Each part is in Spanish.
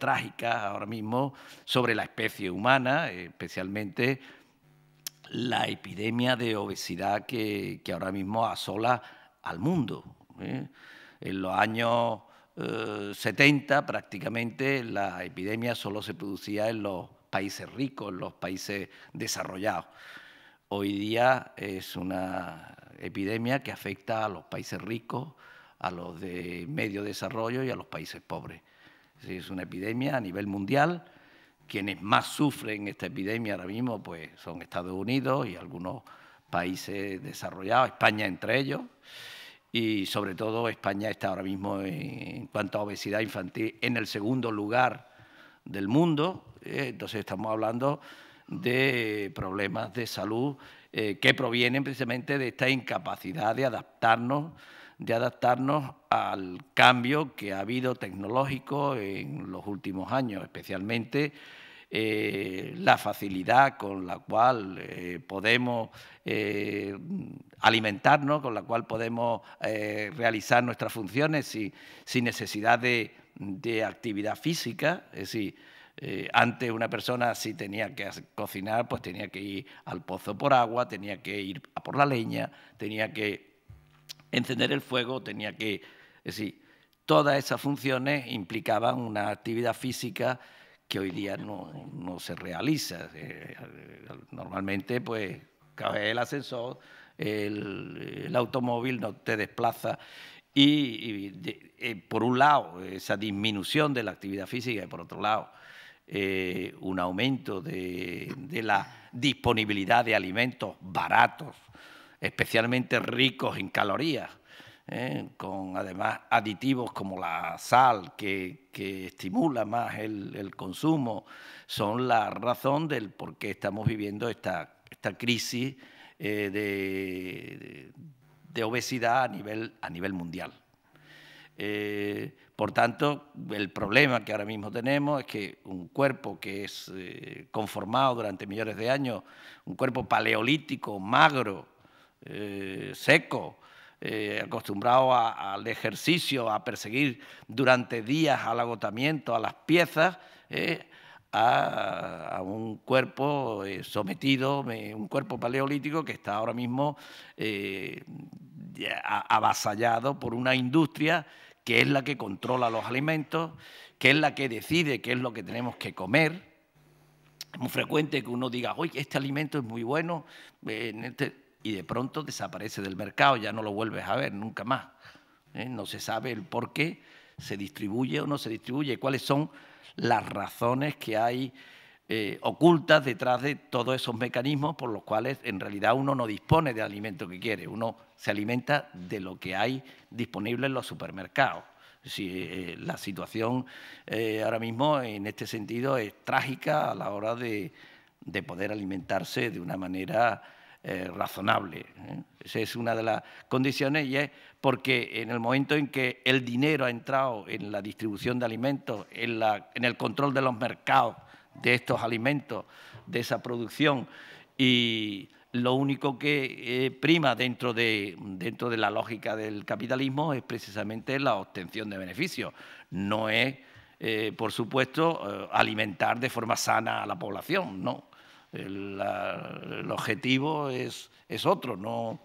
...trágica ahora mismo sobre la especie humana, especialmente la epidemia de obesidad que, ahora mismo asola al mundo. ¿eh? En los años 70 eh, prácticamente la epidemia solo se producía en los países ricos, en los países desarrollados. Hoy día es una epidemia que afecta a los países ricos, a los de medio desarrollo y a los países pobres. Es una epidemia a nivel mundial. Quienes más sufren esta epidemia ahora mismo pues, son Estados Unidos y algunos países desarrollados, España entre ellos. Y sobre todo España está ahora mismo en cuanto a obesidad infantil en el segundo lugar del mundo. Eh, entonces estamos hablando de problemas de salud eh, que provienen precisamente de esta incapacidad de adaptarnos de adaptarnos al cambio que ha habido tecnológico en los últimos años, especialmente eh, la facilidad con la cual eh, podemos eh, alimentarnos, con la cual podemos realizar nuestras funciones sin, necesidad de, de, actividad física. Es decir, antes una persona si tenía que cocinar, pues tenía que ir al pozo por agua, tenía que ir a por la leña, tenía que encender el fuego tenía que... Es decir, todas esas funciones implicaban una actividad física que hoy día no, se realiza. Eh, normalmente, pues, el ascensor, el, automóvil no te desplaza y, eh, por un lado, esa disminución de la actividad física y por otro lado, eh, un aumento de, la disponibilidad de alimentos baratos especialmente ricos en calorías, ¿eh? con además aditivos como la sal que, que estimula más el, consumo, son la razón del por qué estamos viviendo esta, esta crisis eh, de, obesidad a nivel, a nivel mundial. Eh, por tanto, el problema que ahora mismo tenemos es que un cuerpo que es conformado durante millones de años, un cuerpo paleolítico, magro, eh, seco, eh, acostumbrado al ejercicio, a perseguir durante días al agotamiento, a las piezas, eh, a, un cuerpo sometido, un cuerpo paleolítico que está ahora mismo avasallado por una industria que es la que controla los alimentos, que es la que decide qué es lo que tenemos que comer. Es muy frecuente que uno diga, oye, este alimento es muy bueno, en este y de pronto desaparece del mercado, ya no lo vuelves a ver nunca más. ¿eh? No se sabe el por qué se distribuye o no se distribuye, cuáles son las razones que hay eh, ocultas detrás de todos esos mecanismos por los cuales en realidad uno no dispone del alimento que quiere, uno se alimenta de lo que hay disponible en los supermercados. Si, eh, la situación ahora mismo en este sentido es trágica a la hora de, de poder alimentarse de una manera eh, razonable. Esa es una de las condiciones y es porque en el momento en que el dinero ha entrado en la distribución de alimentos, en, la, en el control de los mercados de estos alimentos, de esa producción, y lo único que eh, prima dentro de, dentro de la lógica del capitalismo es precisamente la obtención de beneficios, no es, eh, por supuesto, alimentar de forma sana a la población, no el, objetivo es, es, otro, no.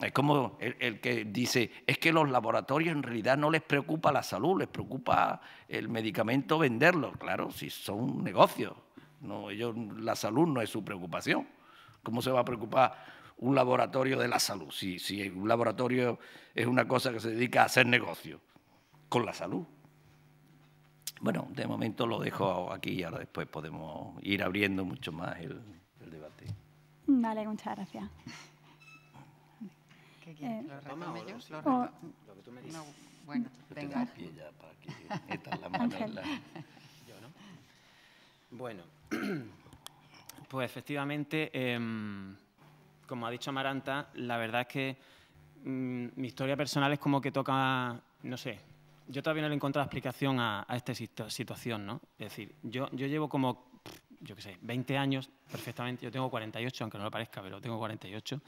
Es como el, que dice, es que los laboratorios en realidad no les preocupa la salud, les preocupa el medicamento venderlo. Claro, si son negocios, no, ellos, la salud no es su preocupación. ¿Cómo se va a preocupar un laboratorio de la salud? Si, si un laboratorio es una cosa que se dedica a hacer negocio con la salud. Bueno, de momento lo dejo aquí y ahora después podemos ir abriendo mucho más el, debate. Vale, muchas gracias. Eh, bueno, Bueno, pues efectivamente, em, como ha dicho Amaranta, la verdad es que mm, mi historia personal es como que toca, no sé, yo todavía no le he encontrado explicación a, esta situación, ¿no? Es decir, yo, yo llevo como, yo qué sé, 20 años perfectamente, yo tengo 48, aunque no lo parezca, pero tengo 48,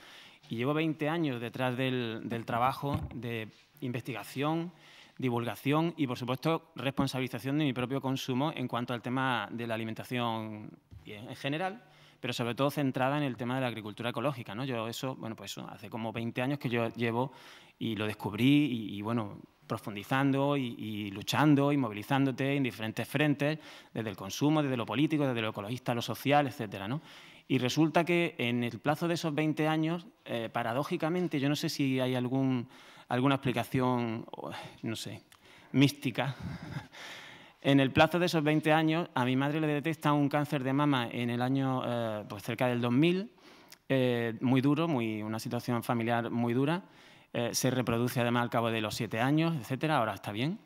y llevo 20 años detrás del, trabajo de investigación, divulgación y, por supuesto, responsabilización de mi propio consumo en cuanto al tema de la alimentación en general, pero sobre todo centrada en el tema de la agricultura ecológica. ¿no? Yo eso, bueno, pues hace como 20 años que yo llevo y lo descubrí y bueno, profundizando y, luchando y movilizándote en diferentes frentes, desde el consumo, desde lo político, desde lo ecologista, lo social, etcétera, Y resulta que en el plazo de esos 20 años, eh, paradójicamente, yo no sé si hay alguna explicación, no sé, mística. En el plazo de esos 20 años, a mi madre le detecta un cáncer de mama en el año, eh, pues cerca del 2000, eh, muy duro, muy, una situación familiar muy dura. Eh, se reproduce además al cabo de los siete años, etcétera, ahora está bien.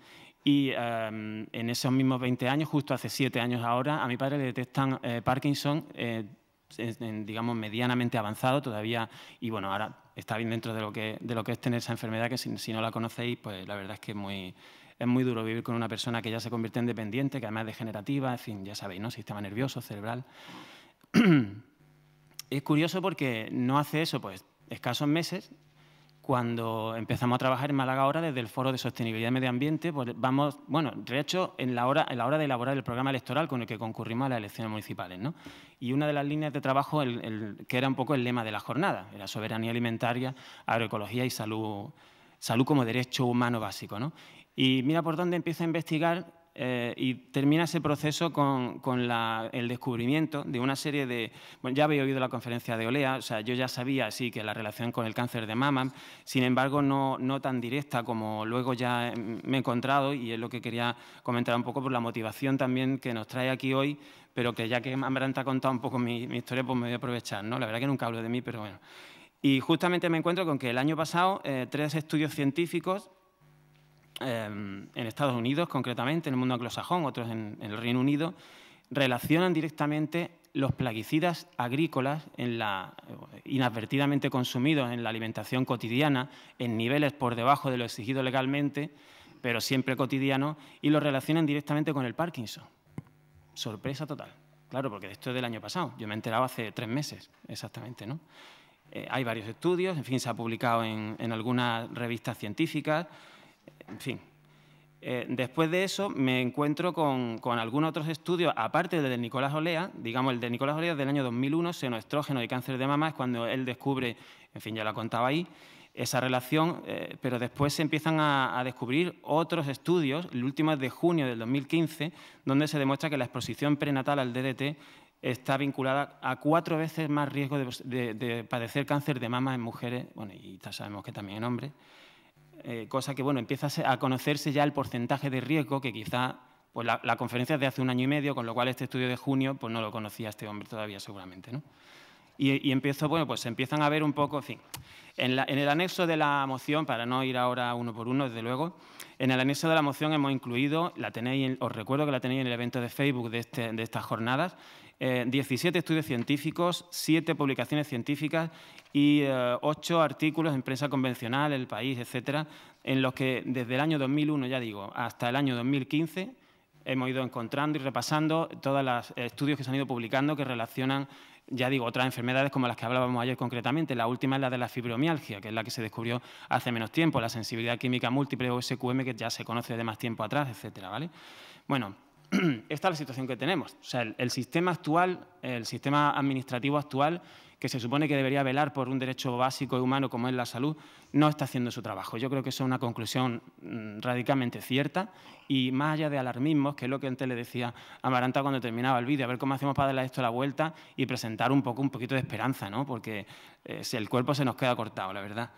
Y em, en esos mismos 20 años, justo hace siete años ahora, a mi padre le detectan eh, Parkinson, eh, digamos, medianamente avanzado todavía, y bueno, ahora está bien dentro de lo que, de lo que es tener esa enfermedad, que si, no la conocéis, pues la verdad es que es muy, es muy duro vivir con una persona que ya se convierte en dependiente, que además es degenerativa, en fin, ya sabéis, ¿no? Sistema nervioso, cerebral. es curioso porque no hace eso, pues, escasos meses cuando empezamos a trabajar en Málaga ahora desde el Foro de Sostenibilidad y Medio Ambiente, pues vamos, bueno, de hecho, en la, hora, en la hora de elaborar el programa electoral con el que concurrimos a las elecciones municipales, ¿no? Y una de las líneas de trabajo que era un poco el lema de la jornada, era soberanía alimentaria, agroecología y salud, salud como derecho humano básico, Y mira por dónde empiezo a investigar eh, y termina ese proceso con, el descubrimiento de una serie de... Bueno, ya había oído la conferencia de Olea, o sea, yo ya sabía, sí, que la relación con el cáncer de mama, sin embargo, no, tan directa como luego ya me he encontrado y es lo que quería comentar un poco por la motivación también que nos trae aquí hoy, pero que ya que Ambrant ha contado un poco mi, historia, pues me voy a aprovechar, ¿no? La verdad que nunca hablo de mí, pero bueno. Y justamente me encuentro con que el año pasado eh, tres estudios científicos Em, en Estados Unidos concretamente, en el mundo anglosajón, otros en, el Reino Unido, relacionan directamente los plaguicidas agrícolas inadvertidamente consumidos en la alimentación cotidiana, en niveles por debajo de lo exigido legalmente, pero siempre cotidiano, y lo relacionan directamente con el Parkinson. Sorpresa total. Claro, porque esto es del año pasado. Yo me he enterado hace tres meses, exactamente, eh, hay varios estudios, en fin, se ha publicado en algunas revistas científicas, en fin. Eh, después de eso me encuentro con, algunos otros estudios, aparte del de Nicolás Olea, digamos el de Nicolás Olea del año 2001, senoestrógeno y cáncer de mama, es cuando él descubre, en fin, ya lo contaba ahí, esa relación, eh, pero después se empiezan a, descubrir otros estudios, el último es de junio del 2015, donde se demuestra que la exposición prenatal al DDT está vinculada a cuatro veces más riesgo de, padecer cáncer de mama en mujeres, bueno, y ya sabemos que también en hombres, eh, cosa que bueno, empieza a conocerse ya el porcentaje de riesgo que quizá pues la, conferencia es de hace un año y medio, con lo cual este estudio de junio pues no lo conocía este hombre todavía seguramente. ¿no? Y, empiezo, pues empiezan a ver un poco, en el anexo de la moción, para no ir ahora uno por uno, desde luego, en el anexo de la moción hemos incluido, la tenéis, os recuerdo que la tenéis en el evento de Facebook de, este, de estas jornadas, 17 eh, estudios científicos, 7 publicaciones científicas y eh, ocho 8 artículos en prensa convencional, El País, etcétera, en los que desde el año 2001, ya digo, hasta el año 2015 hemos ido encontrando y repasando todos los estudios que se han ido publicando que relacionan ya digo, otras enfermedades como las que hablábamos ayer concretamente. La última es la de la fibromialgia, que es la que se descubrió hace menos tiempo, la sensibilidad química múltiple o SQM, que ya se conoce de más tiempo atrás, etcétera, ¿vale? Bueno, esta es la situación que tenemos. O sea, el, sistema actual, el sistema administrativo actual, que se supone que debería velar por un derecho básico y humano como es la salud, no está haciendo su trabajo. Yo creo que es una conclusión mm, radicalmente cierta y más allá de alarmismos, que es lo que antes le decía a cuando terminaba el vídeo, a ver cómo hacemos para darle esto la vuelta y presentar un poco un poquito de esperanza, ¿no? Porque eh, si el cuerpo se nos queda cortado, la verdad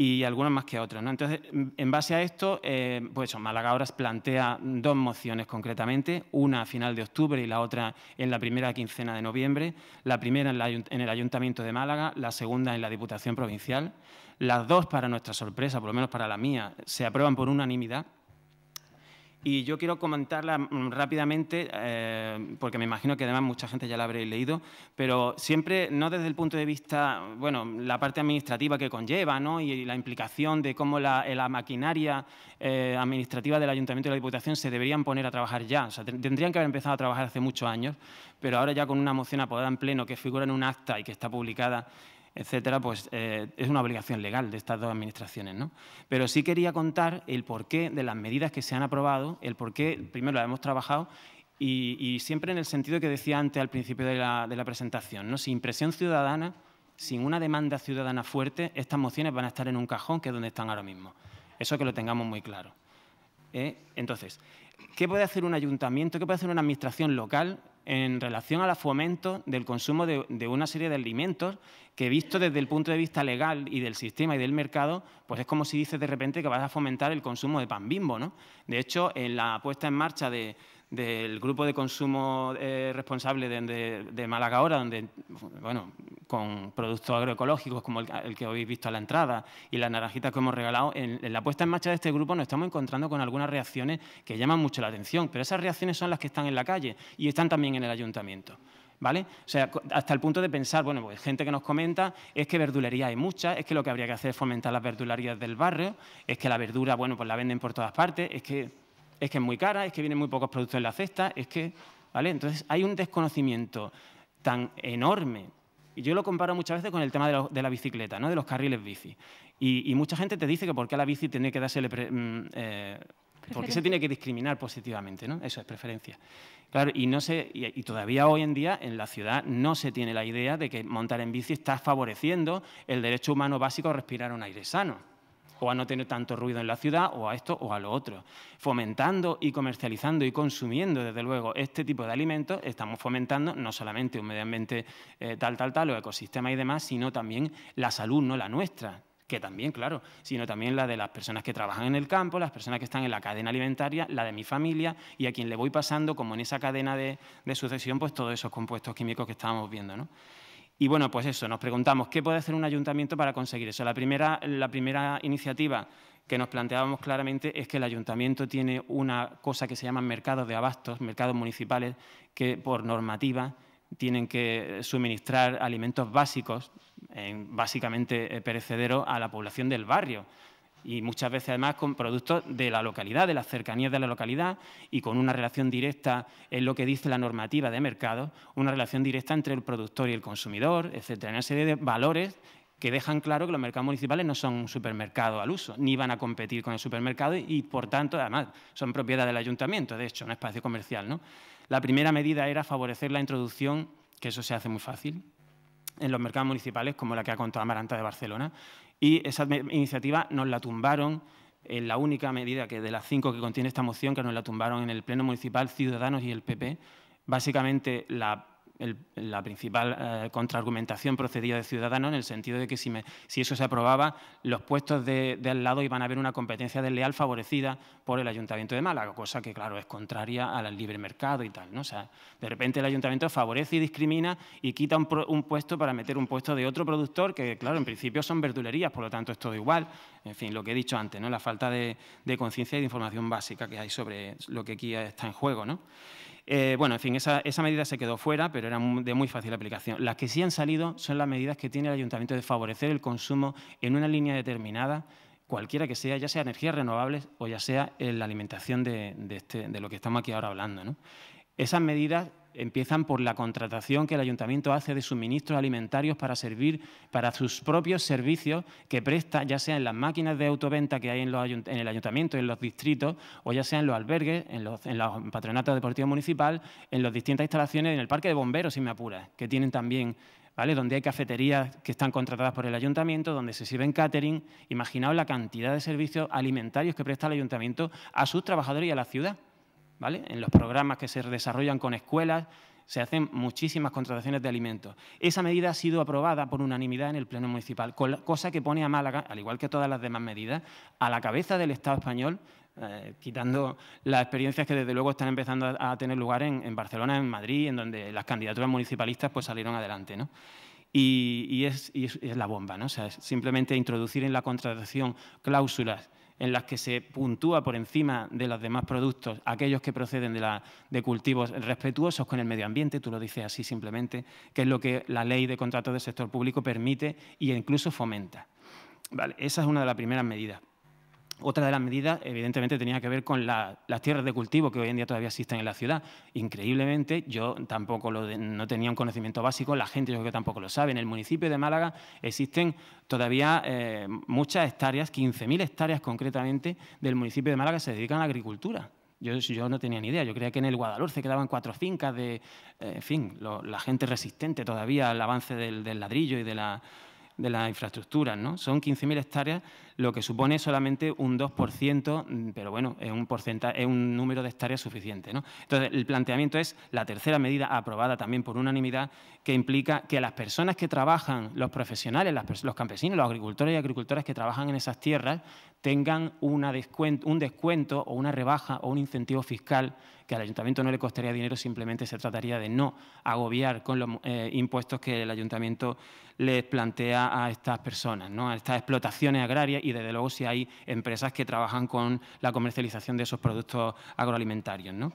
y algunas más que otras. ¿no? Entonces, en base a esto, eh, pues Málaga ahora plantea dos mociones concretamente, una a final de octubre y la otra en la primera quincena de noviembre, la primera en el Ayuntamiento de Málaga, la segunda en la Diputación Provincial. Las dos, para nuestra sorpresa, por lo menos para la mía, se aprueban por unanimidad y yo quiero comentarla mm, rápidamente, eh, porque me imagino que además mucha gente ya la habréis leído, pero siempre no desde el punto de vista, bueno, la parte administrativa que conlleva, ¿no? Y la implicación de cómo la, eh, maquinaria eh, administrativa del Ayuntamiento y la Diputación se deberían poner a trabajar ya. O sea, tendrían que haber empezado a trabajar hace muchos años, pero ahora ya con una moción apodada en pleno que figura en un acta y que está publicada etcétera, pues eh, es una obligación legal de estas dos administraciones. ¿no? Pero sí quería contar el porqué de las medidas que se han aprobado, el porqué, primero, las hemos trabajado y, siempre en el sentido que decía antes al principio de la, presentación, ¿no? sin presión ciudadana, sin una demanda ciudadana fuerte, estas mociones van a estar en un cajón que es donde están ahora mismo. Eso que lo tengamos muy claro. ¿eh? Entonces, ¿qué puede hacer un ayuntamiento, qué puede hacer una administración local en relación al fomento del consumo de, una serie de alimentos que visto desde el punto de vista legal y del sistema y del mercado, pues es como si dices de repente que vas a fomentar el consumo de pan bimbo. ¿no? De hecho, en la puesta en marcha de, del grupo de consumo eh, responsable de, Málaga ahora, donde, bueno, con productos agroecológicos como el, que habéis visto a la entrada y las naranjitas que hemos regalado, en, la puesta en marcha de este grupo nos estamos encontrando con algunas reacciones que llaman mucho la atención, pero esas reacciones son las que están en la calle y están también en el ayuntamiento. ¿Vale? O sea, hasta el punto de pensar, bueno, pues gente que nos comenta, es que verdulería hay muchas, es que lo que habría que hacer es fomentar las verdulerías del barrio, es que la verdura, bueno, pues la venden por todas partes, es que es que es muy cara, es que vienen muy pocos productos en la cesta, es que, ¿vale? Entonces hay un desconocimiento tan enorme. Y yo lo comparo muchas veces con el tema de, la bicicleta, ¿no? de los carriles bici. Y, mucha gente te dice que por qué la bici tiene que darse, mm, eh, ¿Por se tiene que discriminar positivamente? ¿no? Eso es preferencia. Claro, y, no y, todavía hoy en día en la ciudad no se tiene la idea de que montar en bici está favoreciendo el derecho humano básico a respirar un aire sano o a no tener tanto ruido en la ciudad, o a esto o a lo otro. Fomentando y comercializando y consumiendo, desde luego, este tipo de alimentos, estamos fomentando no solamente un medio ambiente eh, tal, tal, tal, o ecosistema y demás, sino también la salud, no la nuestra, que también, claro, sino también la de las personas que trabajan en el campo, las personas que están en la cadena alimentaria, la de mi familia y a quien le voy pasando, como en esa cadena de, de sucesión, pues todos esos compuestos químicos que estábamos viendo. ¿no? Y bueno, pues eso, nos preguntamos, ¿qué puede hacer un ayuntamiento para conseguir eso? La primera, iniciativa que nos planteábamos claramente es que el ayuntamiento tiene una cosa que se llama mercados de abastos, mercados municipales, que por normativa tienen que suministrar alimentos básicos, básicamente eh, perecederos, a la población del barrio y muchas veces además con productos de la localidad, de las cercanías de la localidad y con una relación directa en lo que dice la normativa de mercado, una relación directa entre el productor y el consumidor, etcétera, una serie de valores que dejan claro que los mercados municipales no son un supermercado al uso, ni van a competir con el supermercado y, por tanto, además, son propiedad del ayuntamiento, de hecho, un espacio comercial. ¿no? La primera medida era favorecer la introducción, que eso se hace muy fácil, en los mercados municipales, como la que ha contado Amaranta de Barcelona, y esa iniciativa nos la tumbaron en la única medida que de las cinco que contiene esta moción, que nos la tumbaron en el Pleno Municipal Ciudadanos y el PP. Básicamente la la principal eh, contraargumentación procedía de Ciudadanos en el sentido de que si, eso se aprobaba, los puestos de, al lado iban a haber una competencia desleal favorecida por el Ayuntamiento de Málaga, cosa que, claro, es contraria al libre mercado y tal. ¿no? O sea, de repente el Ayuntamiento favorece y discrimina y quita un, puesto para meter un puesto de otro productor que, claro, en principio son verdulerías, por lo tanto es todo igual. En fin, lo que he dicho antes, ¿no? la falta de, de conciencia y de información básica que hay sobre lo que aquí está en juego. ¿no? Eh, bueno, en fin, esa, medida se quedó fuera, pero era de muy fácil aplicación. Las que sí han salido son las medidas que tiene el ayuntamiento de favorecer el consumo en una línea determinada, cualquiera que sea, ya sea energías renovables o ya sea eh, la alimentación este, de, lo que estamos aquí ahora hablando. Esas medidas empiezan por la contratación que el ayuntamiento hace de suministros alimentarios para servir para sus propios servicios que presta, ya sea en las máquinas de autoventa que hay en, el ayuntamiento, en los distritos, o ya sea en los albergues, en los, patronatos deportivos municipal, en las distintas instalaciones, en el parque de bomberos, si me apura, que tienen también ¿Vale? donde hay cafeterías que están contratadas por el ayuntamiento, donde se sirven catering. Imaginaos la cantidad de servicios alimentarios que presta el ayuntamiento a sus trabajadores y a la ciudad. En los programas que se desarrollan con escuelas se hacen muchísimas contrataciones de alimentos. Esa medida ha sido aprobada por unanimidad en el Pleno Municipal, cosa que pone a Málaga, al igual que todas las demás medidas, a la cabeza del Estado español eh, quitando las experiencias que desde luego están empezando a, tener lugar en, Barcelona, en Madrid, en donde las candidaturas municipalistas pues salieron adelante, ¿no? Y, es, es, la bomba, ¿no? O sea, simplemente introducir en la contratación cláusulas en las que se puntúa por encima de los demás productos aquellos que proceden de, cultivos respetuosos con el medio ambiente, tú lo dices así simplemente, que es lo que la ley de contratos del sector público permite e incluso fomenta. esa es una de las primeras medidas. Otra de las medidas, evidentemente, tenía que ver con las tierras de cultivo que hoy en día todavía existen en la ciudad. Increíblemente, yo tampoco lo no tenía un conocimiento básico, la gente yo creo que tampoco lo sabe. En el municipio de Málaga existen todavía eh, muchas hectáreas, 15.000 hectáreas concretamente, del municipio de Málaga que se dedican a la agricultura. Yo, no tenía ni idea, yo creía que en el se quedaban cuatro fincas de, eh, en fin, la gente resistente todavía al avance del ladrillo y de la de las infraestructuras. ¿no? Son 15.000 hectáreas, lo que supone solamente un 2%, mm, pero bueno, es un, porcentaje, es un número de hectáreas suficiente. ¿no? Entonces, el planteamiento es la tercera medida aprobada también por unanimidad, que implica que las personas que trabajan, los profesionales, los campesinos, los agricultores y agricultoras que trabajan en esas tierras, tengan una descuento, un descuento o una rebaja o un incentivo fiscal que al ayuntamiento no le costaría dinero, simplemente se trataría de no agobiar con los eh, impuestos que el ayuntamiento les plantea a estas personas, ¿no? a estas explotaciones agrarias y desde luego si hay empresas que trabajan con la comercialización de esos productos agroalimentarios. ¿no?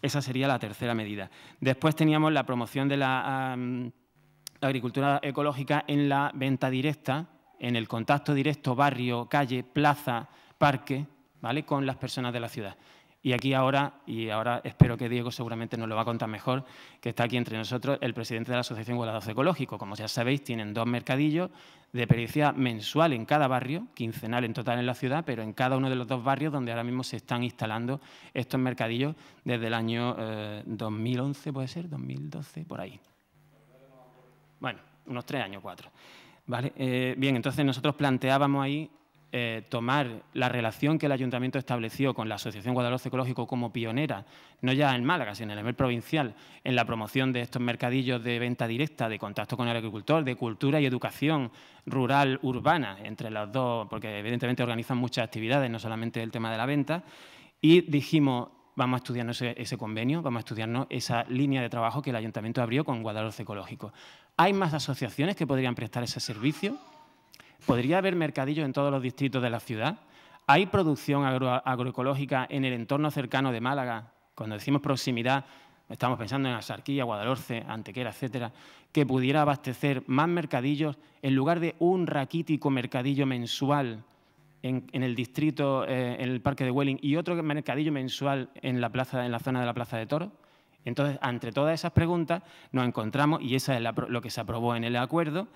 Esa sería la tercera medida. Después teníamos la promoción de la agricultura ecológica en la venta directa, en el contacto directo barrio, calle, plaza, parque, ¿vale? con las personas de la ciudad. Y aquí ahora, y ahora espero que Diego seguramente nos lo va a contar mejor, que está aquí entre nosotros el presidente de la Asociación Guadalajara Ecológico. Como ya sabéis, tienen dos mercadillos de pericia mensual en cada barrio, quincenal en total en la ciudad, pero en cada uno de los dos barrios donde ahora mismo se están instalando estos mercadillos desde el año 2011, eh, puede ser, 2012, por ahí. Bueno, unos tres años, cuatro. Vale, eh, bien, entonces nosotros planteábamos ahí eh, tomar la relación que el ayuntamiento estableció con la Asociación Guadalhorce Ecológico como pionera, no ya en Málaga, sino en el nivel provincial, en la promoción de estos mercadillos de venta directa, de contacto con el agricultor, de cultura y educación rural, urbana, entre las dos, porque evidentemente organizan muchas actividades, no solamente el tema de la venta, y dijimos, vamos a estudiarnos ese, convenio, vamos a estudiarnos esa línea de trabajo que el ayuntamiento abrió con Guadalhorce Ecológico. ¿Hay más asociaciones que podrían prestar ese servicio? ¿Podría haber mercadillos en todos los distritos de la ciudad? ¿Hay producción agroecológica en el entorno cercano de Málaga? Cuando decimos proximidad, estamos pensando en Asarquía, Guadalhorce, Antequera, etcétera, que pudiera abastecer más mercadillos en lugar de un raquítico mercadillo mensual en, el distrito, eh, en el Parque de Welling, y otro mercadillo mensual en la, plaza, en la zona de la Plaza de Toro. Entonces, entre todas esas preguntas nos encontramos, y eso es lo que se aprobó en el acuerdo,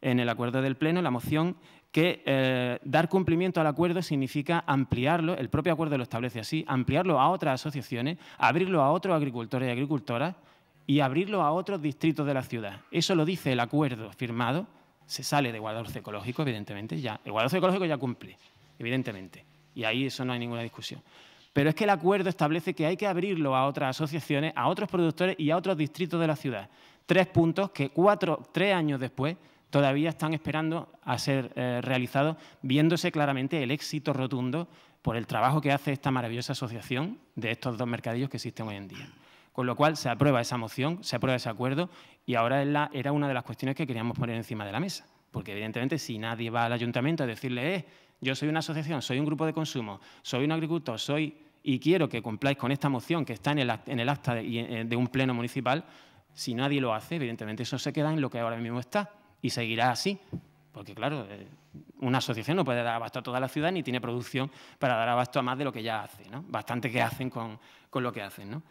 en el acuerdo del Pleno, la moción, que eh, dar cumplimiento al acuerdo significa ampliarlo, el propio acuerdo lo establece así, ampliarlo a otras asociaciones, abrirlo a otros agricultores y agricultoras y abrirlo a otros distritos de la ciudad. Eso lo dice el acuerdo firmado, se sale de guardador ecológico, evidentemente, ya. El guardador ecológico ya cumple, evidentemente, y ahí eso no hay ninguna discusión. Pero es que el acuerdo establece que hay que abrirlo a otras asociaciones, a otros productores y a otros distritos de la ciudad. Tres puntos que cuatro, tres años después todavía están esperando a ser realizado eh, realizados, viéndose claramente el éxito rotundo por el trabajo que hace esta maravillosa asociación de estos dos mercadillos que existen hoy en día. Con lo cual se aprueba esa moción, se aprueba ese acuerdo y ahora era una de las cuestiones que queríamos poner encima de la mesa. Porque evidentemente si nadie va al ayuntamiento a decirle, eh, yo soy una asociación, soy un grupo de consumo, soy un agricultor, soy y quiero que cumpláis con esta moción que está en el, en el acta eh, de un pleno municipal, si nadie lo hace, evidentemente eso se queda en lo que ahora mismo está, y seguirá así, porque claro, eh, una asociación no puede dar abasto a toda la ciudad ni tiene producción para dar abasto a más de lo que ya hace, ¿no? Bastante que hacen con, lo que hacen, ¿no?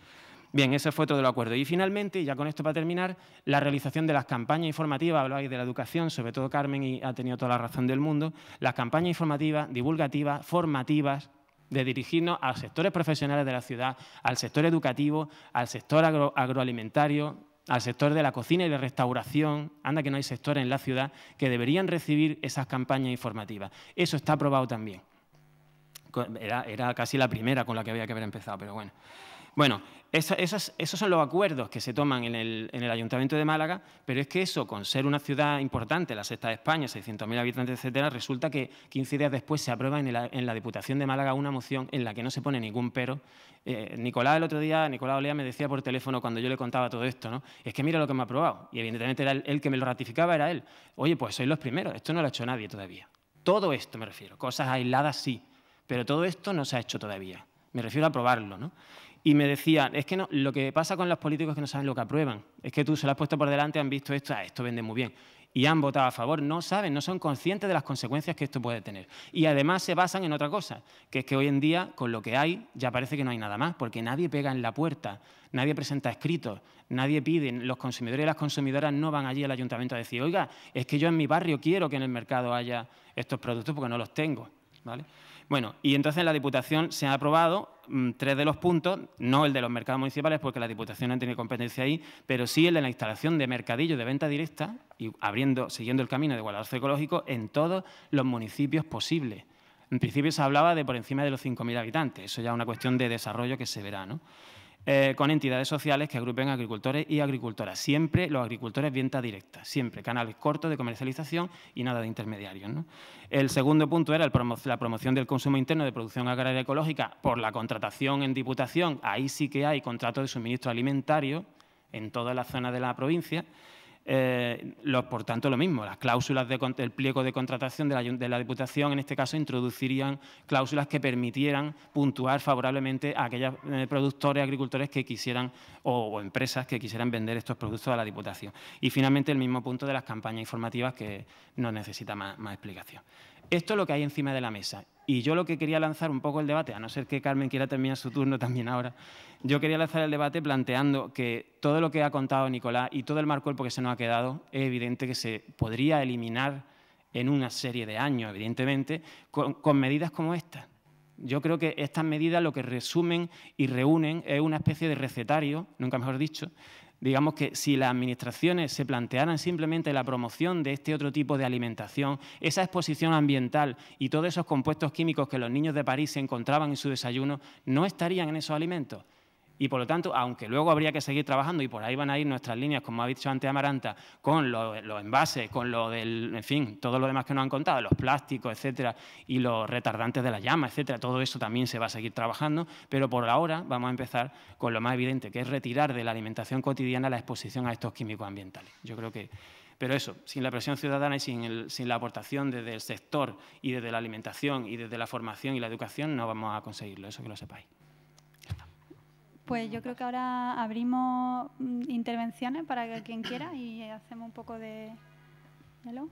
Bien, ese fue todo el acuerdo. Y finalmente, ya con esto para terminar, la realización de las campañas informativas, habláis de la educación, sobre todo Carmen y ha tenido toda la razón del mundo, las campañas informativas, divulgativas, formativas, de dirigirnos a sectores profesionales de la ciudad, al sector educativo, al sector agroalimentario, al sector de la cocina y de restauración, anda que no hay sectores en la ciudad que deberían recibir esas campañas informativas. Eso está aprobado también. Era, era casi la primera con la que había que haber empezado, pero bueno. Bueno, esos, son los acuerdos que se toman en el, Ayuntamiento de Málaga, pero es que eso, con ser una ciudad importante, la sexta de España, 600.000 habitantes, etcétera, resulta que 15 días después se aprueba en, la Diputación de Málaga una moción en la que no se pone ningún pero. Eh, Nicolás el otro día, Nicolás Olea me decía por teléfono cuando yo le contaba todo esto, ¿no? Es que mira lo que me ha aprobado. Y evidentemente era él, el que me lo ratificaba era él. Oye, pues sois los primeros, esto no lo ha hecho nadie todavía. Todo esto me refiero, cosas aisladas sí, pero todo esto no se ha hecho todavía. Me refiero a aprobarlo, ¿no? y me decían es que lo que pasa con los políticos es que no saben lo que aprueban. Es que tú se lo has puesto por delante, han visto esto, ah, esto vende muy bien. Y han votado a favor, no saben, no son conscientes de las consecuencias que esto puede tener. Y además se basan en otra cosa, que es que hoy en día con lo que hay ya parece que no hay nada más, porque nadie pega en la puerta, nadie presenta escritos, nadie pide, los consumidores y las consumidoras no van allí al ayuntamiento a decir, oiga, es que yo en mi barrio quiero que en el mercado haya estos productos porque no los tengo. ¿Vale? Bueno, y entonces la Diputación se ha aprobado Mm, tres de los puntos, no el de los mercados municipales, porque la Diputación no tiene competencia ahí, pero sí el de la instalación de mercadillos de venta directa y abriendo, siguiendo el camino de igualdad ecológico en todos los municipios posibles. En principio se hablaba de por encima de los 5.000 habitantes, eso ya es una cuestión de desarrollo que se verá, ¿no? Eh, con entidades sociales que agrupen agricultores y agricultoras. Siempre los agricultores venta directa, siempre canales cortos de comercialización y nada de intermediarios. El segundo punto era la promoción del consumo interno de producción agraria ecológica por la contratación en diputación. Ahí sí que hay contrato de suministro alimentario en toda la zona de la provincia. Eh, por tanto, lo mismo, las cláusulas del pliego de contratación de la, Diputación, en este caso, introducirían cláusulas que permitieran puntuar favorablemente a aquellos eh, productores, agricultores que quisieran o, empresas que quisieran vender estos productos a la Diputación. Y finalmente, el mismo punto de las campañas informativas que no necesita más explicación. Esto es lo que hay encima de la mesa. Y yo lo que quería lanzar un poco el debate, a no ser que Carmen quiera terminar su turno también ahora, yo quería lanzar el debate planteando que todo lo que ha contado Nicolás y todo el marco cuerpo que se nos ha quedado, es evidente que se podría eliminar en una serie de años, evidentemente, con, medidas como estas. Yo creo que estas medidas lo que resumen y reúnen es una especie de recetario, nunca mejor dicho, Digamos que si las administraciones se plantearan simplemente la promoción de este otro tipo de alimentación, esa exposición ambiental y todos esos compuestos químicos que los niños de París se encontraban en su desayuno no estarían en esos alimentos. Y por lo tanto, aunque luego habría que seguir trabajando, y por ahí van a ir nuestras líneas, como ha dicho antes Amaranta, con los, envases, con lo del, en fin, todo lo demás que nos han contado, los plásticos, etcétera, y los retardantes de la llama, etcétera, todo eso también se va a seguir trabajando, pero por ahora vamos a empezar con lo más evidente, que es retirar de la alimentación cotidiana la exposición a estos químicos ambientales. Yo creo que pero eso, sin la presión ciudadana y sin, sin, la aportación desde el sector y desde la alimentación y desde la formación y la educación, no vamos a conseguirlo, eso que lo sepáis. Pues yo creo que ahora abrimos mm, intervenciones para que quien quiera y hacemos un poco de... ¿Hello?